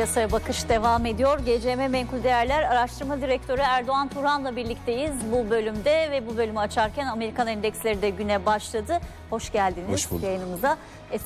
Piyasaya bakış devam ediyor. GCM Menkul Değerler Araştırma Direktörü Erdoğan Turan'la birlikteyiz bu bölümde ve bu bölümü açarken Amerikan endeksleri de güne başladı. Hoş geldiniz Hoş bulduk. yayınımıza.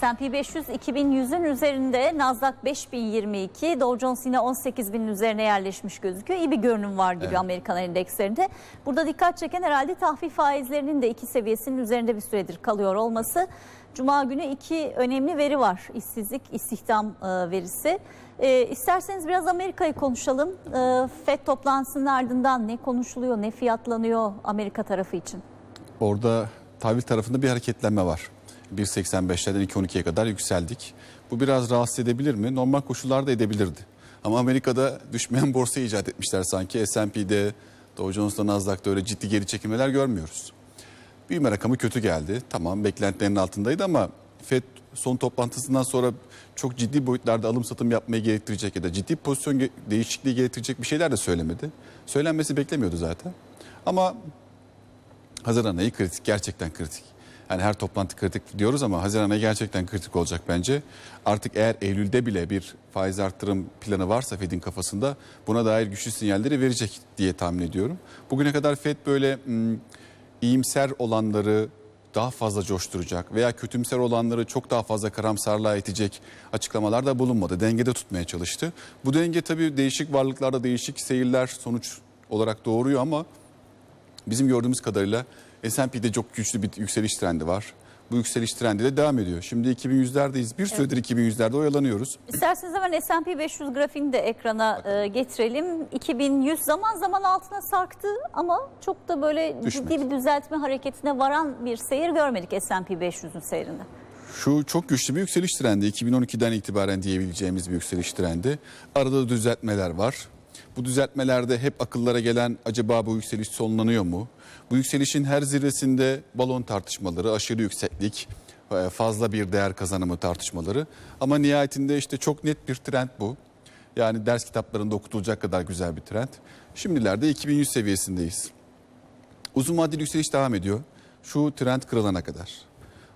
S&P 500 2100'ün üzerinde Nasdaq 5022, Dow Jones yine 18000'in üzerine yerleşmiş gözüküyor. İyi bir görünüm var gibi evet. Amerikan endekslerinde. Burada dikkat çeken herhalde tahvil faizlerinin de iki seviyesinin üzerinde bir süredir kalıyor olması. Cuma günü iki önemli veri var. İşsizlik, istihdam e, verisi. E, isterseniz biraz Amerika'yı konuşalım. Ee, e, FED toplantısının ardından ne konuşuluyor, ne fiyatlanıyor Amerika tarafı için? Orada tahvil tarafında bir hareketlenme var. 1.85'lerden 2.12'ye kadar yükseldik. Bu biraz rahatsız edebilir mi? Normal koşullarda edebilirdi. Ama Amerika'da düşmeyen borsa icat etmişler sanki. S&P'de, Dow Jones'da, Nasdaq'da öyle ciddi geri çekilmeler görmüyoruz. Büyüme rakamı kötü geldi. Tamam beklentilerin altındaydı ama FED son toplantısından sonra çok ciddi boyutlarda alım satım yapmayı gerektirecek ya da ciddi pozisyon değişikliği gerektirecek bir şeyler de söylemedi. Söylenmesi beklemiyordu zaten. Ama Haziran ayı kritik, gerçekten kritik. Yani her toplantı kritik diyoruz ama Haziran ayı gerçekten kritik olacak bence. Artık eğer Eylül'de bile bir faiz arttırım planı varsa Fed'in kafasında buna dair güçlü sinyalleri verecek diye tahmin ediyorum. Bugüne kadar Fed böyle iyimser olanları daha fazla coşturacak veya kötümser olanları çok daha fazla karamsarlığa itecek açıklamalarda bulunmadı. Dengede tutmaya çalıştı. Bu denge tabii değişik varlıklarda değişik seyirler sonuç olarak doğuruyor ama bizim gördüğümüz kadarıyla S&P'de çok güçlü bir yükseliş trendi var bu yükseliş trendi de devam ediyor. Şimdi 2100'lerdeyiz. Bir süredir evet. 2100'lerde oyalanıyoruz. İsterseniz hemen S&P 500 grafiğini de ekrana e, getirelim. 2100 zaman zaman altına sarktı ama çok da böyle Düşmedi. ciddi bir düzeltme hareketine varan bir seyir görmedik S&P 500'ün seyrinde. Şu çok güçlü bir yükseliş trendi. 2012'den itibaren diyebileceğimiz bir yükseliş trendi. Arada düzeltmeler var. Bu düzeltmelerde hep akıllara gelen acaba bu yükseliş sonlanıyor mu? Bu yükselişin her zirvesinde balon tartışmaları, aşırı yükseklik, e, fazla bir değer kazanımı tartışmaları. Ama nihayetinde işte çok net bir trend bu. Yani ders kitaplarında okutulacak kadar güzel bir trend. Şimdilerde 2100 seviyesindeyiz. Uzun vadeli yükseliş devam ediyor. Şu trend kırılana kadar.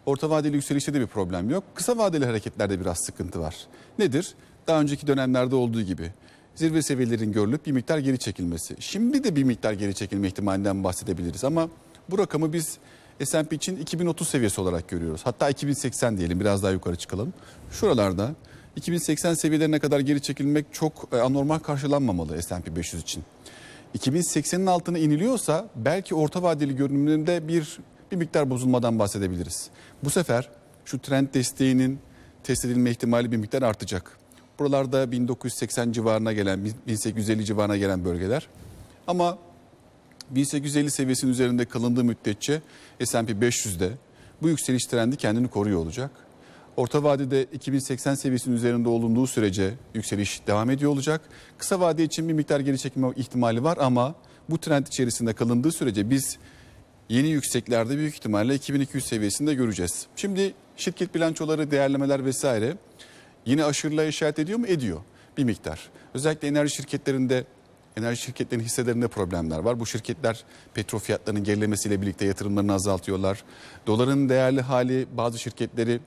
Orta vadeli yükselişte de bir problem yok. Kısa vadeli hareketlerde biraz sıkıntı var. Nedir? Daha önceki dönemlerde olduğu gibi zirve seviyelerin görülüp bir miktar geri çekilmesi. Şimdi de bir miktar geri çekilme ihtimalinden bahsedebiliriz ama bu rakamı biz S&P için 2030 seviyesi olarak görüyoruz. Hatta 2080 diyelim biraz daha yukarı çıkalım. Şuralarda 2080 seviyelerine kadar geri çekilmek çok e, anormal karşılanmamalı S&P 500 için. 2080'in altına iniliyorsa belki orta vadeli görünümlerinde bir bir miktar bozulmadan bahsedebiliriz. Bu sefer şu trend desteğinin test edilme ihtimali bir miktar artacak. Buralarda 1980 civarına gelen, 1850 civarına gelen bölgeler. Ama 1850 seviyesinin üzerinde kalındığı müddetçe S&P 500'de bu yükseliş trendi kendini koruyor olacak. Orta vadede 2080 seviyesinin üzerinde olunduğu sürece yükseliş devam ediyor olacak. Kısa vade için bir miktar geri çekilme ihtimali var ama bu trend içerisinde kalındığı sürece biz yeni yükseklerde büyük ihtimalle 2200 seviyesinde göreceğiz. Şimdi şirket bilançoları, değerlemeler vesaire Yine aşırılığa işaret ediyor mu? Ediyor bir miktar. Özellikle enerji şirketlerinde enerji şirketlerinin hisselerinde problemler var. Bu şirketler petrol fiyatlarının gerilemesiyle birlikte yatırımlarını azaltıyorlar. Doların değerli hali bazı şirketleri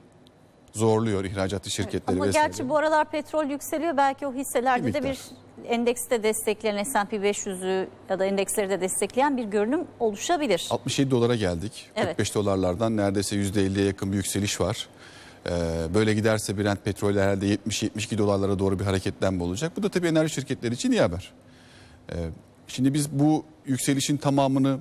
zorluyor ihracatçı şirketleri Ama vesaire. gerçi bu aralar petrol yükseliyor. Belki o hisselerde bir de bir endekste destekleyen S&P 500'ü ya da endeksleri de destekleyen bir görünüm oluşabilir. 67 dolara geldik. Evet. 45 dolarlardan neredeyse %50'ye yakın bir yükseliş var. Ee, böyle giderse Brent petrol herhalde 70-72 dolarlara doğru bir hareketlenme olacak. Bu da tabii enerji şirketleri için iyi haber. Ee, şimdi biz bu yükselişin tamamını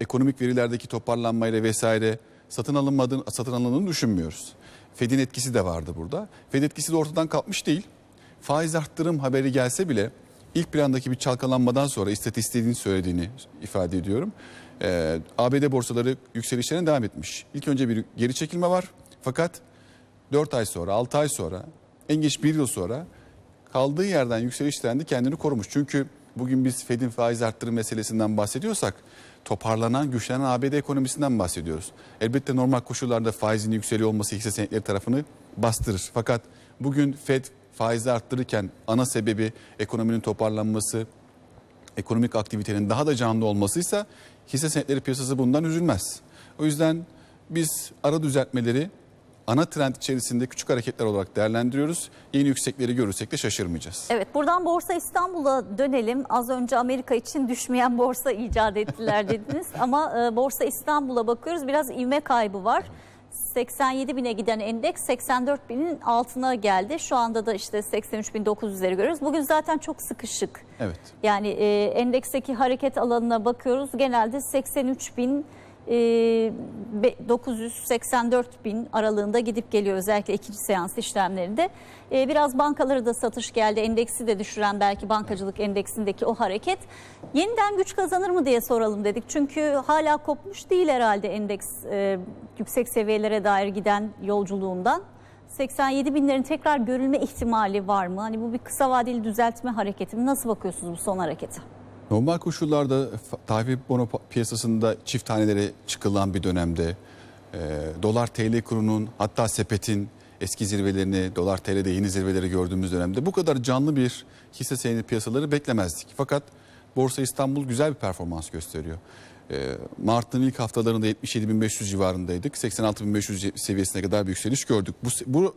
ekonomik verilerdeki toparlanmayla vesaire satın alınmadığını, satın alındığını düşünmüyoruz. Fed'in etkisi de vardı burada. Fed etkisi de ortadan kalkmış değil. Faiz arttırım haberi gelse bile ilk plandaki bir çalkalanmadan sonra istatistiğinin söylediğini ifade ediyorum. Ee, ABD borsaları yükselişlerine devam etmiş. İlk önce bir geri çekilme var. Fakat 4 ay sonra, 6 ay sonra, en geç 1 yıl sonra kaldığı yerden yükseliş trendi kendini korumuş. Çünkü bugün biz Fed'in faiz arttırım meselesinden bahsediyorsak toparlanan, güçlenen ABD ekonomisinden bahsediyoruz. Elbette normal koşullarda faizin yükseliyor olması hisse senetleri tarafını bastırır. Fakat bugün Fed faizi arttırırken ana sebebi ekonominin toparlanması, ekonomik aktivitenin daha da canlı olmasıysa hisse senetleri piyasası bundan üzülmez. O yüzden biz ara düzeltmeleri ana trend içerisinde küçük hareketler olarak değerlendiriyoruz. Yeni yüksekleri görürsek de şaşırmayacağız. Evet buradan Borsa İstanbul'a dönelim. Az önce Amerika için düşmeyen borsa icat ettiler dediniz. Ama e, Borsa İstanbul'a bakıyoruz biraz ivme kaybı var. 87 bine giden endeks 84 binin altına geldi. Şu anda da işte 83.900'leri görüyoruz. Bugün zaten çok sıkışık. Evet. Yani e, endeksteki hareket alanına bakıyoruz. Genelde 83 bin 984 ee, bin aralığında gidip geliyor özellikle ikinci seans işlemlerinde. Ee, biraz bankalara da satış geldi. Endeksi de düşüren belki bankacılık endeksindeki o hareket. Yeniden güç kazanır mı diye soralım dedik. Çünkü hala kopmuş değil herhalde endeks e, yüksek seviyelere dair giden yolculuğundan. 87 binlerin tekrar görülme ihtimali var mı? Hani bu bir kısa vadeli düzeltme hareketi mi? Nasıl bakıyorsunuz bu son harekete? Normal koşullarda tahvil bono piyasasında çift tanelere çıkılan bir dönemde e, dolar TL kurunun hatta sepetin eski zirvelerini dolar TL'de yeni zirveleri gördüğümüz dönemde bu kadar canlı bir hisse senedi piyasaları beklemezdik. Fakat Borsa İstanbul güzel bir performans gösteriyor. E, Mart'ın ilk haftalarında 77.500 civarındaydık. 86.500 seviyesine kadar bir yükseliş gördük. Bu, bu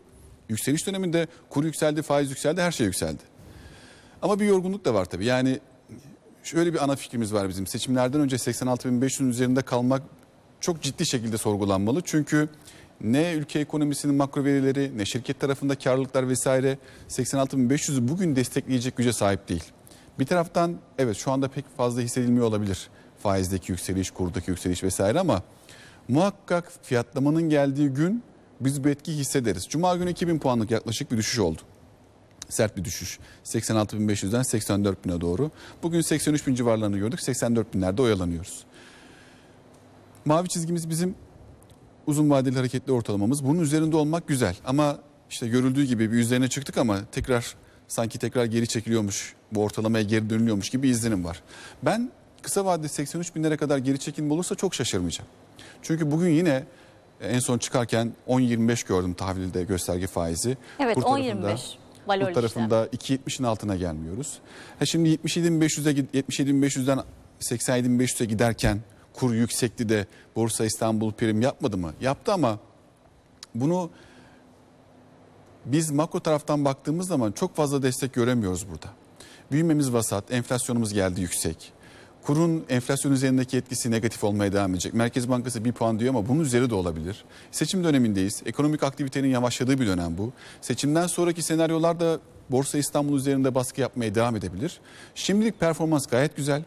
yükseliş döneminde kur yükseldi, faiz yükseldi, her şey yükseldi. Ama bir yorgunluk da var tabii. Yani şöyle bir ana fikrimiz var bizim. Seçimlerden önce 86.500'ün üzerinde kalmak çok ciddi şekilde sorgulanmalı. Çünkü ne ülke ekonomisinin makro verileri ne şirket tarafında karlılıklar vesaire 86.500'ü bugün destekleyecek güce sahip değil. Bir taraftan evet şu anda pek fazla hissedilmiyor olabilir faizdeki yükseliş, kurdaki yükseliş vesaire ama muhakkak fiyatlamanın geldiği gün biz bu etki hissederiz. Cuma günü 2000 puanlık yaklaşık bir düşüş oldu sert bir düşüş. 86.500'den 84.000'e doğru. Bugün 83.000 civarlarını gördük. 84.000'lerde oyalanıyoruz. Mavi çizgimiz bizim uzun vadeli hareketli ortalamamız. Bunun üzerinde olmak güzel ama işte görüldüğü gibi bir üzerine çıktık ama tekrar sanki tekrar geri çekiliyormuş, bu ortalamaya geri dönülüyormuş gibi izlenim var. Ben kısa vadede 83 binlere kadar geri çekilme olursa çok şaşırmayacağım. Çünkü bugün yine en son çıkarken 10.25 gördüm tahvilde gösterge faizi. Evet 10.25 Valor bu tarafında 2.70'in altına gelmiyoruz. Ha e şimdi 77.500'e 77.500'den 87.500'e giderken kur yüksekti de Borsa İstanbul prim yapmadı mı? Yaptı ama bunu biz makro taraftan baktığımız zaman çok fazla destek göremiyoruz burada. Büyümemiz vasat, enflasyonumuz geldi yüksek kurun enflasyon üzerindeki etkisi negatif olmaya devam edecek. Merkez Bankası bir puan diyor ama bunun üzeri de olabilir. Seçim dönemindeyiz. Ekonomik aktivitenin yavaşladığı bir dönem bu. Seçimden sonraki senaryolar da Borsa İstanbul üzerinde baskı yapmaya devam edebilir. Şimdilik performans gayet güzel.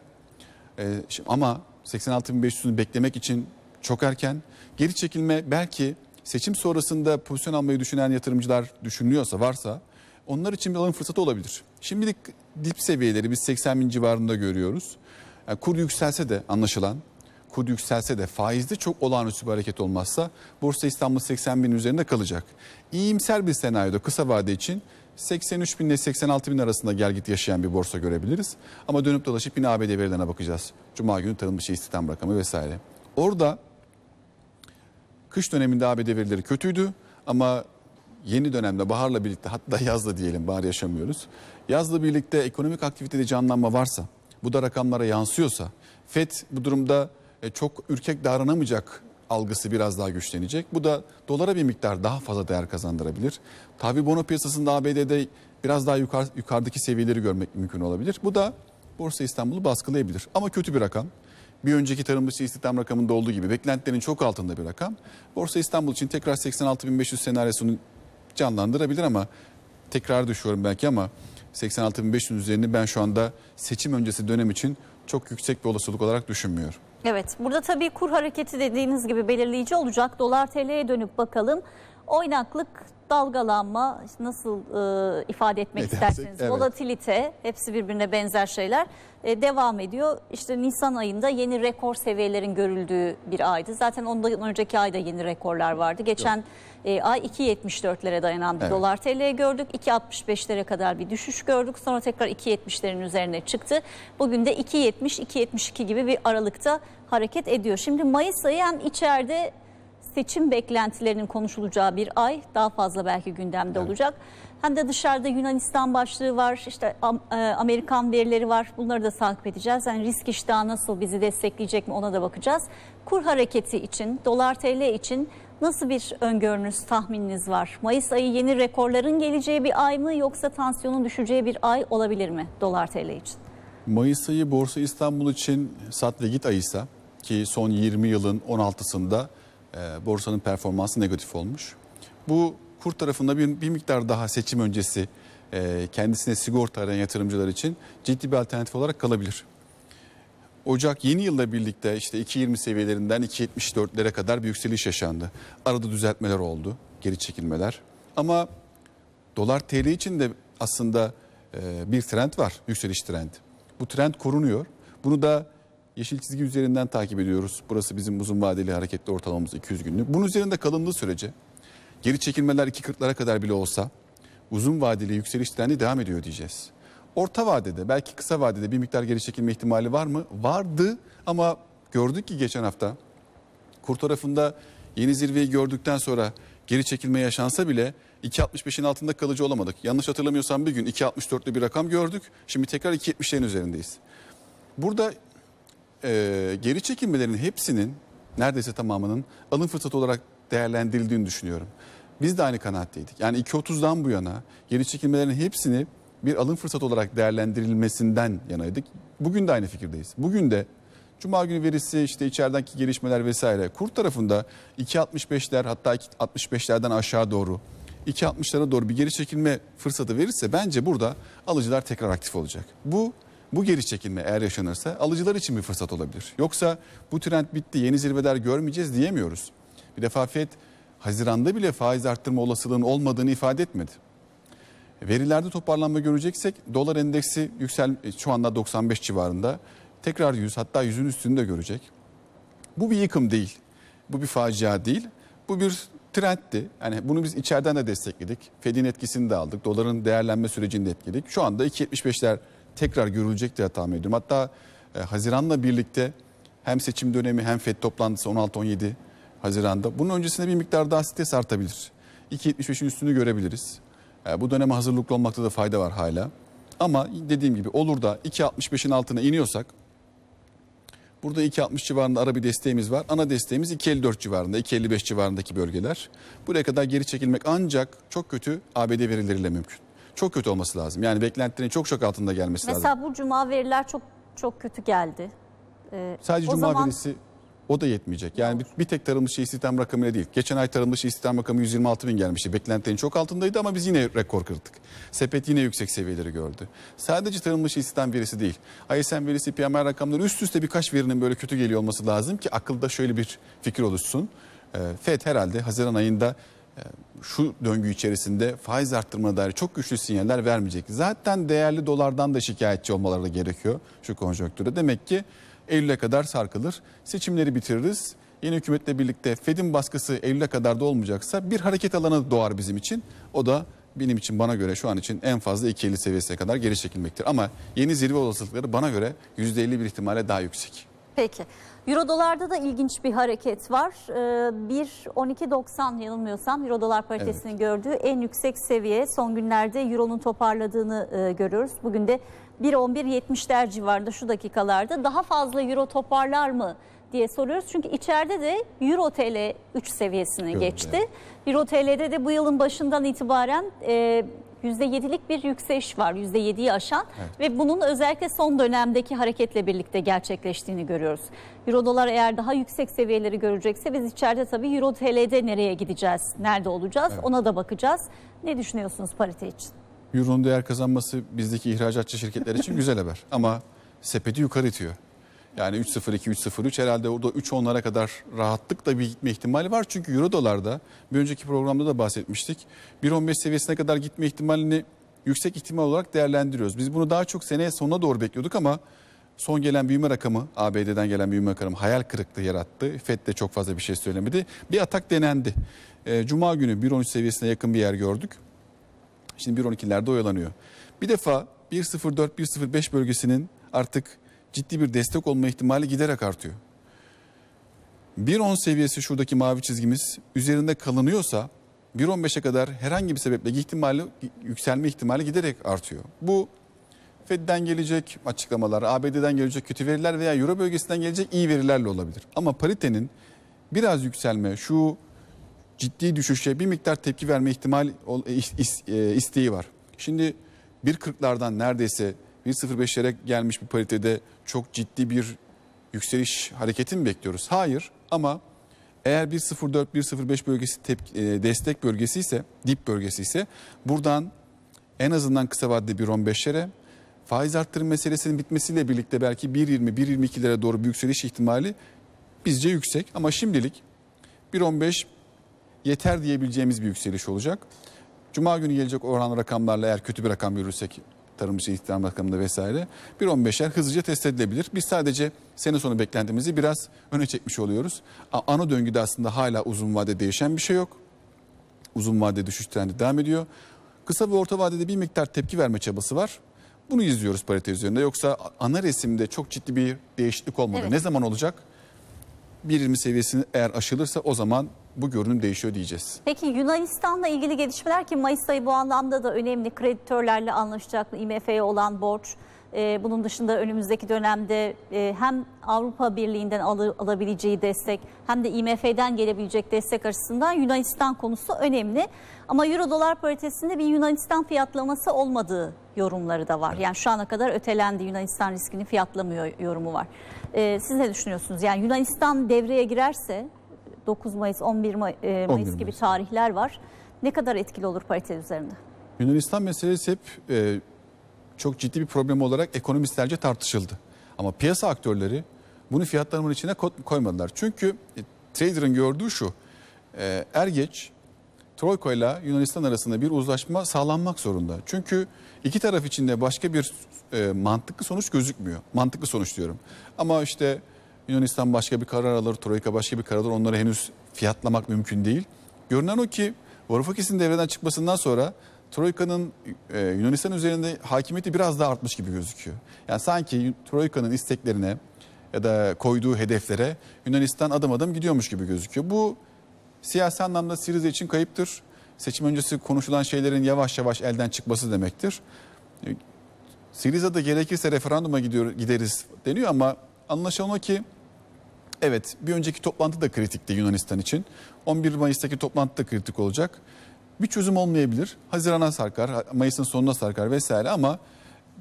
Ee, ama 86.500'ünü beklemek için çok erken. Geri çekilme belki seçim sonrasında pozisyon almayı düşünen yatırımcılar düşünüyorsa varsa onlar için bir alım fırsatı olabilir. Şimdilik dip seviyeleri biz 80 bin civarında görüyoruz. Yani e, kur yükselse de anlaşılan kur yükselse de faizde çok olağanüstü bir hareket olmazsa Borsa İstanbul 80 bin üzerinde kalacak. İyimser bir senaryoda kısa vade için 83 bin ile 86 bin arasında gel git yaşayan bir borsa görebiliriz. Ama dönüp dolaşıp yine ABD verilerine bakacağız. Cuma günü tarım dışı istihdam rakamı vesaire. Orada kış döneminde ABD verileri kötüydü ama yeni dönemde baharla birlikte hatta yazla diyelim bahar yaşamıyoruz. Yazla birlikte ekonomik aktivitede canlanma varsa bu da rakamlara yansıyorsa FED bu durumda e, çok ürkek davranamayacak algısı biraz daha güçlenecek. Bu da dolara bir miktar daha fazla değer kazandırabilir. Tabi bono piyasasında ABD'de biraz daha yukarı, yukarıdaki seviyeleri görmek mümkün olabilir. Bu da Borsa İstanbul'u baskılayabilir. Ama kötü bir rakam. Bir önceki tarım dışı istihdam rakamında olduğu gibi beklentilerin çok altında bir rakam. Borsa İstanbul için tekrar 86.500 senaryosunu canlandırabilir ama tekrar düşüyorum belki ama 86.500 üzerini ben şu anda seçim öncesi dönem için çok yüksek bir olasılık olarak düşünmüyorum. Evet burada tabii kur hareketi dediğiniz gibi belirleyici olacak. Dolar TL'ye dönüp bakalım. Oynaklık, dalgalanma, nasıl e, ifade etmek Edersek, isterseniz, evet. volatilite hepsi birbirine benzer şeyler e, devam ediyor. İşte Nisan ayında yeni rekor seviyelerin görüldüğü bir aydı. Zaten ondan önceki ayda yeni rekorlar vardı. Geçen e, ay 2.74'lere dayanan bir evet. dolar TL gördük. 2.65'lere kadar bir düşüş gördük. Sonra tekrar 2.70'lerin üzerine çıktı. Bugün de 2.70-2.72 gibi bir aralıkta hareket ediyor. Şimdi Mayıs ayı hem içeride seçim beklentilerinin konuşulacağı bir ay daha fazla belki gündemde evet. olacak. Hem de dışarıda Yunanistan başlığı var, işte e, Amerikan verileri var. Bunları da takip edeceğiz. Yani risk iştahı nasıl bizi destekleyecek mi ona da bakacağız. Kur hareketi için, dolar TL için nasıl bir öngörünüz, tahmininiz var? Mayıs ayı yeni rekorların geleceği bir ay mı yoksa tansiyonun düşeceği bir ay olabilir mi dolar TL için? Mayıs ayı Borsa İstanbul için sat ve git ayıysa ki son 20 yılın 16'sında e, borsanın performansı negatif olmuş. Bu kur tarafında bir, bir miktar daha seçim öncesi e, kendisine sigorta arayan yatırımcılar için ciddi bir alternatif olarak kalabilir. Ocak yeni yılla birlikte işte 2.20 seviyelerinden 2.74'lere kadar bir yükseliş yaşandı. Arada düzeltmeler oldu, geri çekilmeler. Ama dolar TL için de aslında e, bir trend var, yükseliş trendi. Bu trend korunuyor. Bunu da Yeşil çizgi üzerinden takip ediyoruz. Burası bizim uzun vadeli hareketli ortalamamız 200 günlük. Bunun üzerinde kalındığı sürece geri çekilmeler 2.40'lara kadar bile olsa uzun vadeli yükseliş trendi devam ediyor diyeceğiz. Orta vadede belki kısa vadede bir miktar geri çekilme ihtimali var mı? Vardı ama gördük ki geçen hafta kur tarafında yeni zirveyi gördükten sonra geri çekilme yaşansa bile 2.65'in altında kalıcı olamadık. Yanlış hatırlamıyorsam bir gün 2.64'lü bir rakam gördük. Şimdi tekrar 2.70'lerin üzerindeyiz. Burada e, geri çekilmelerin hepsinin neredeyse tamamının alın fırsatı olarak değerlendirildiğini düşünüyorum. Biz de aynı kanaatteydik. Yani 2.30'dan bu yana geri çekilmelerin hepsini bir alın fırsatı olarak değerlendirilmesinden yanaydık. Bugün de aynı fikirdeyiz. Bugün de Cuma günü verisi işte içeridenki gelişmeler vesaire. Kur tarafında 2.65'ler hatta 65'lerden aşağı doğru 2.60'lara doğru bir geri çekilme fırsatı verirse bence burada alıcılar tekrar aktif olacak. Bu bu geri çekilme eğer yaşanırsa alıcılar için bir fırsat olabilir. Yoksa bu trend bitti yeni zirveler görmeyeceğiz diyemiyoruz. Bir defa FED Haziran'da bile faiz arttırma olasılığının olmadığını ifade etmedi. Verilerde toparlanma göreceksek dolar endeksi yüksel e, şu anda 95 civarında. Tekrar 100 hatta 100'ün üstünde görecek. Bu bir yıkım değil. Bu bir facia değil. Bu bir trendti. Yani bunu biz içeriden de destekledik. Fed'in etkisini de aldık. Doların değerlenme sürecini de etkiledik. Şu anda 2.75'ler tekrar görülecek diye tahmin ediyorum. Hatta e, Haziran'la birlikte hem seçim dönemi hem FED toplantısı 16-17 Haziran'da. Bunun öncesinde bir miktar daha stres artabilir. 2.75'in üstünü görebiliriz. E, bu döneme hazırlıklı olmakta da fayda var hala. Ama dediğim gibi olur da 2.65'in altına iniyorsak Burada 2.60 civarında ara bir desteğimiz var. Ana desteğimiz 2.54 civarında, 2.55 civarındaki bölgeler. Buraya kadar geri çekilmek ancak çok kötü ABD verileriyle mümkün çok kötü olması lazım. Yani beklentilerin çok çok altında gelmesi Mesela lazım. Mesela bu cuma veriler çok çok kötü geldi. Ee, Sadece cuma zaman... verisi o da yetmeyecek. Yani bir, bir tek tarım dışı istihdam rakamıyla değil. Geçen ay tarım dışı istihdam rakamı 126 bin gelmişti. Beklentilerin çok altındaydı ama biz yine rekor kırdık. Sepet yine yüksek seviyeleri gördü. Sadece tarım dışı istihdam verisi değil. ISM verisi, PMI rakamları üst üste birkaç verinin böyle kötü geliyor olması lazım ki akılda şöyle bir fikir oluşsun. Ee, Fed herhalde Haziran ayında şu döngü içerisinde faiz arttırma dair çok güçlü sinyaller vermeyecek. Zaten değerli dolardan da şikayetçi olmaları gerekiyor şu konjonktüre. Demek ki Eylül'e kadar sarkılır. Seçimleri bitiririz. Yeni hükümetle birlikte Fed'in baskısı Eylül'e kadar da olmayacaksa bir hareket alanı doğar bizim için. O da benim için bana göre şu an için en fazla 2.50 seviyesine kadar geri çekilmektir. Ama yeni zirve olasılıkları bana göre %50 bir ihtimale daha yüksek. Peki. Euro dolarda da ilginç bir hareket var. Ee, 1.12.90 yanılmıyorsam Euro dolar paritesinin evet. gördüğü en yüksek seviye. Son günlerde Euro'nun toparladığını e, görüyoruz. Bugün de 1.11.70'ler civarında şu dakikalarda daha fazla Euro toparlar mı? diye soruyoruz. Çünkü içeride de Euro TL 3 seviyesine Gördüm, geçti. Evet. Euro TL'de de bu yılın başından itibaren e, %7'lik bir yükseliş var. %7'yi aşan evet. ve bunun özellikle son dönemdeki hareketle birlikte gerçekleştiğini görüyoruz. Euro dolar eğer daha yüksek seviyeleri görecekse biz içeride tabii Euro TL'de nereye gideceğiz, nerede olacağız evet. ona da bakacağız. Ne düşünüyorsunuz parite için? Euro'nun değer kazanması bizdeki ihracatçı şirketler için güzel haber ama sepeti yukarı itiyor. Yani 3.02, 3.03 herhalde orada 3.10'lara kadar rahatlıkla bir gitme ihtimali var. Çünkü Euro dolarda bir önceki programda da bahsetmiştik. 1.15 seviyesine kadar gitme ihtimalini yüksek ihtimal olarak değerlendiriyoruz. Biz bunu daha çok seneye sonuna doğru bekliyorduk ama son gelen büyüme rakamı ABD'den gelen büyüme rakamı hayal kırıklığı yarattı. FED de çok fazla bir şey söylemedi. Bir atak denendi. Ee, Cuma günü 1.13 seviyesine yakın bir yer gördük. Şimdi 1.12'lerde oyalanıyor. Bir defa 1.04-1.05 bölgesinin artık ciddi bir destek olma ihtimali giderek artıyor. 1.10 seviyesi şuradaki mavi çizgimiz üzerinde kalınıyorsa 1.15'e kadar herhangi bir sebeple ihtimali, yükselme ihtimali giderek artıyor. Bu Fed'den gelecek açıklamalar, ABD'den gelecek kötü veriler veya Euro bölgesinden gelecek iyi verilerle olabilir. Ama paritenin biraz yükselme, şu ciddi düşüşe bir miktar tepki verme ihtimal e, isteği var. Şimdi 1.40'lardan neredeyse 1.05'lere gelmiş bir paritede çok ciddi bir yükseliş hareketi mi bekliyoruz? Hayır ama eğer 1.04-1.05 bölgesi tep- e, destek bölgesi ise, dip bölgesi ise buradan en azından kısa vadede 1.15'lere faiz arttırım meselesinin bitmesiyle birlikte belki 1.20-1.22'lere doğru bir yükseliş ihtimali bizce yüksek. Ama şimdilik 1.15 yeter diyebileceğimiz bir yükseliş olacak. Cuma günü gelecek oran rakamlarla eğer kötü bir rakam görürsek Tarım İşi İstihdam Bakanlığı'nda vesaire. 1.15'er hızlıca test edilebilir. Biz sadece sene sonu beklentimizi biraz öne çekmiş oluyoruz. Ana döngüde aslında hala uzun vade değişen bir şey yok. Uzun vade düşüş trendi devam ediyor. Kısa ve orta vadede bir miktar tepki verme çabası var. Bunu izliyoruz parite üzerinde. Yoksa ana resimde çok ciddi bir değişiklik olmadı. Evet. Ne zaman olacak? 1.20 seviyesini eğer aşılırsa o zaman bu görünüm değişiyor diyeceğiz. Peki Yunanistan'la ilgili gelişmeler ki Mayıs ayı bu anlamda da önemli. Kreditörlerle anlaşacak IMF'ye olan borç. E, bunun dışında önümüzdeki dönemde e, hem Avrupa Birliği'nden alabileceği destek hem de IMF'den gelebilecek destek açısından Yunanistan konusu önemli. Ama Euro dolar paritesinde bir Yunanistan fiyatlaması olmadığı yorumları da var. Yani şu ana kadar ötelendi Yunanistan riskini fiyatlamıyor yorumu var. E, siz ne düşünüyorsunuz? Yani Yunanistan devreye girerse 9 Mayıs, 11 May Mayıs, e, Mayıs gibi tarihler var. Ne kadar etkili olur parite üzerinde? Yunanistan meselesi hep e, çok ciddi bir problem olarak ekonomistlerce tartışıldı. Ama piyasa aktörleri bunu fiyatlarının içine koymadılar. Çünkü e, trader'ın gördüğü şu. E, er geç Troika ile Yunanistan arasında bir uzlaşma sağlanmak zorunda. Çünkü iki taraf için de başka bir e, mantıklı sonuç gözükmüyor. Mantıklı sonuç diyorum. Ama işte Yunanistan başka bir karar alır, Troika başka bir karar alır. Onları henüz fiyatlamak mümkün değil. Görünen o ki Varoufakis'in devreden çıkmasından sonra Troika'nın e, Yunanistan üzerinde hakimiyeti biraz daha artmış gibi gözüküyor. Yani sanki Troika'nın isteklerine ya da koyduğu hedeflere Yunanistan adım adım gidiyormuş gibi gözüküyor. Bu siyasi anlamda Sirize için kayıptır. Seçim öncesi konuşulan şeylerin yavaş yavaş elden çıkması demektir. E, Siriza'da gerekirse referanduma gidiyor, gideriz deniyor ama anlaşılan o ki Evet bir önceki toplantı da kritikti Yunanistan için. 11 Mayıs'taki toplantı da kritik olacak. Bir çözüm olmayabilir. Hazirana sarkar, Mayıs'ın sonuna sarkar vesaire ama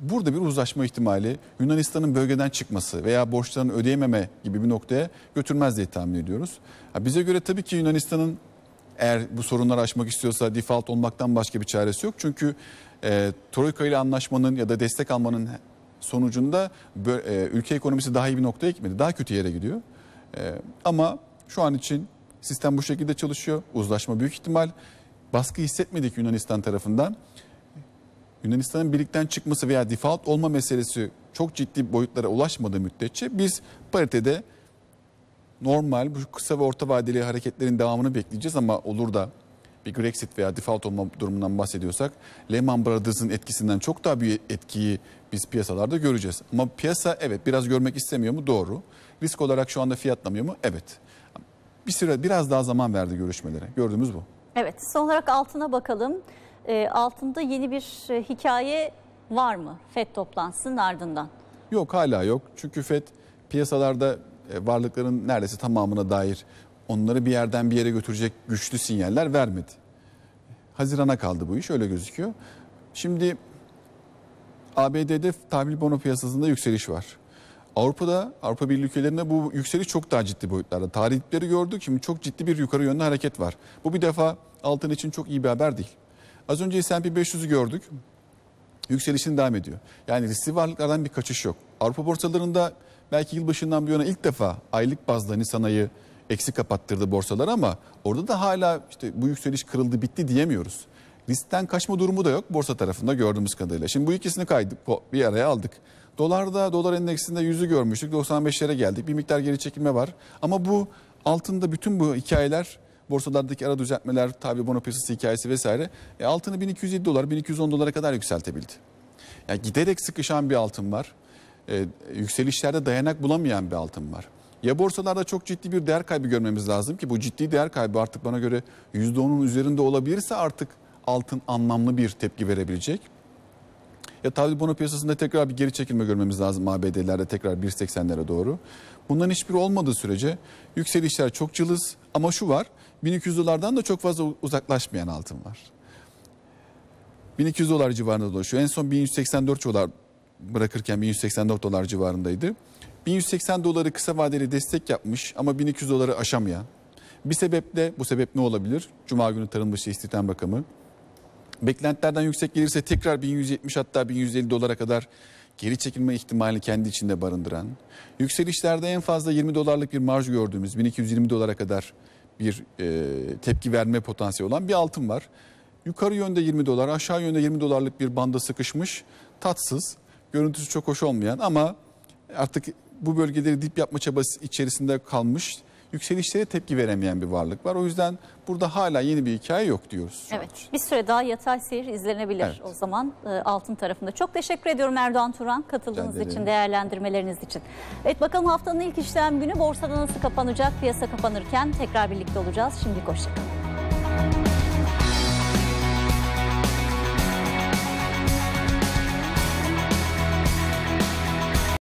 burada bir uzlaşma ihtimali Yunanistan'ın bölgeden çıkması veya borçlarını ödeyememe gibi bir noktaya götürmez diye tahmin ediyoruz. Ya bize göre tabii ki Yunanistan'ın eğer bu sorunları aşmak istiyorsa default olmaktan başka bir çaresi yok. Çünkü e, Troika ile anlaşmanın ya da destek almanın sonucunda e, ülke ekonomisi daha iyi bir noktaya gitmedi. Daha kötü yere gidiyor. E, ama şu an için sistem bu şekilde çalışıyor. Uzlaşma büyük ihtimal. Baskı hissetmedik Yunanistan tarafından. Yunanistan'ın birlikten çıkması veya default olma meselesi çok ciddi boyutlara ulaşmadığı müddetçe biz paritede normal bu kısa ve orta vadeli hareketlerin devamını bekleyeceğiz ama olur da bir Brexit veya default olma durumundan bahsediyorsak Lehman Brothers'ın etkisinden çok daha büyük etkiyi biz piyasalarda göreceğiz. Ama piyasa evet biraz görmek istemiyor mu? Doğru risk olarak şu anda fiyatlamıyor mu? Evet. Bir süre biraz daha zaman verdi görüşmelere. Gördüğümüz bu. Evet son olarak altına bakalım. E, altında yeni bir e, hikaye var mı FED toplantısının ardından? Yok hala yok. Çünkü FED piyasalarda e, varlıkların neredeyse tamamına dair onları bir yerden bir yere götürecek güçlü sinyaller vermedi. Hazirana kaldı bu iş öyle gözüküyor. Şimdi ABD'de tahvil bono piyasasında yükseliş var. Avrupa'da, Avrupa Birliği ülkelerinde bu yükseliş çok daha ciddi boyutlarda. Tarihleri gördük, şimdi çok ciddi bir yukarı yönlü hareket var. Bu bir defa altın için çok iyi bir haber değil. Az önce S&P 500'ü gördük, yükselişini devam ediyor. Yani riskli varlıklardan bir kaçış yok. Avrupa borsalarında belki yılbaşından bu yana ilk defa aylık bazda Nisan ayı eksi kapattırdı borsalar ama orada da hala işte bu yükseliş kırıldı bitti diyemiyoruz. Riskten kaçma durumu da yok borsa tarafında gördüğümüz kadarıyla. Şimdi bu ikisini kaydık bir araya aldık. Dolarda dolar endeksinde yüzü görmüştük. 95'lere geldik. Bir miktar geri çekilme var. Ama bu altında bütün bu hikayeler borsalardaki ara düzeltmeler, tabi bono piyasası hikayesi vesaire e, altını 1207 dolar, 1210 dolara kadar yükseltebildi. Yani giderek sıkışan bir altın var. E, yükselişlerde dayanak bulamayan bir altın var. Ya borsalarda çok ciddi bir değer kaybı görmemiz lazım ki bu ciddi değer kaybı artık bana göre %10'un üzerinde olabilirse artık altın anlamlı bir tepki verebilecek. Ya tahvil bono piyasasında tekrar bir geri çekilme görmemiz lazım ABD'lerde tekrar 1.80'lere doğru. Bunların hiçbiri olmadığı sürece yükselişler çok cılız ama şu var 1200 dolardan da çok fazla uzaklaşmayan altın var. 1200 dolar civarında dolaşıyor. En son 1184 dolar bırakırken 1184 dolar civarındaydı. 1180 doları kısa vadeli destek yapmış ama 1200 doları aşamayan. Bir sebeple bu sebep ne olabilir? Cuma günü Tarım Dışı İstihdam Bakanı Beklentilerden yüksek gelirse tekrar 1170 hatta 1150 dolara kadar geri çekilme ihtimalini kendi içinde barındıran, yükselişlerde en fazla 20 dolarlık bir marj gördüğümüz 1220 dolara kadar bir e, tepki verme potansiyeli olan bir altın var. Yukarı yönde 20 dolar, aşağı yönde 20 dolarlık bir banda sıkışmış, tatsız, görüntüsü çok hoş olmayan ama artık bu bölgeleri dip yapma çabası içerisinde kalmış yükselişlere tepki veremeyen bir varlık var. O yüzden burada hala yeni bir hikaye yok diyoruz. Evet an. bir süre daha yatay seyir izlenebilir evet. o zaman e, altın tarafında. Çok teşekkür ediyorum Erdoğan Turan katıldığınız için değerlendirmeleriniz için. Evet bakalım haftanın ilk işlem günü borsada nasıl kapanacak piyasa kapanırken tekrar birlikte olacağız. Şimdi hoşçakalın.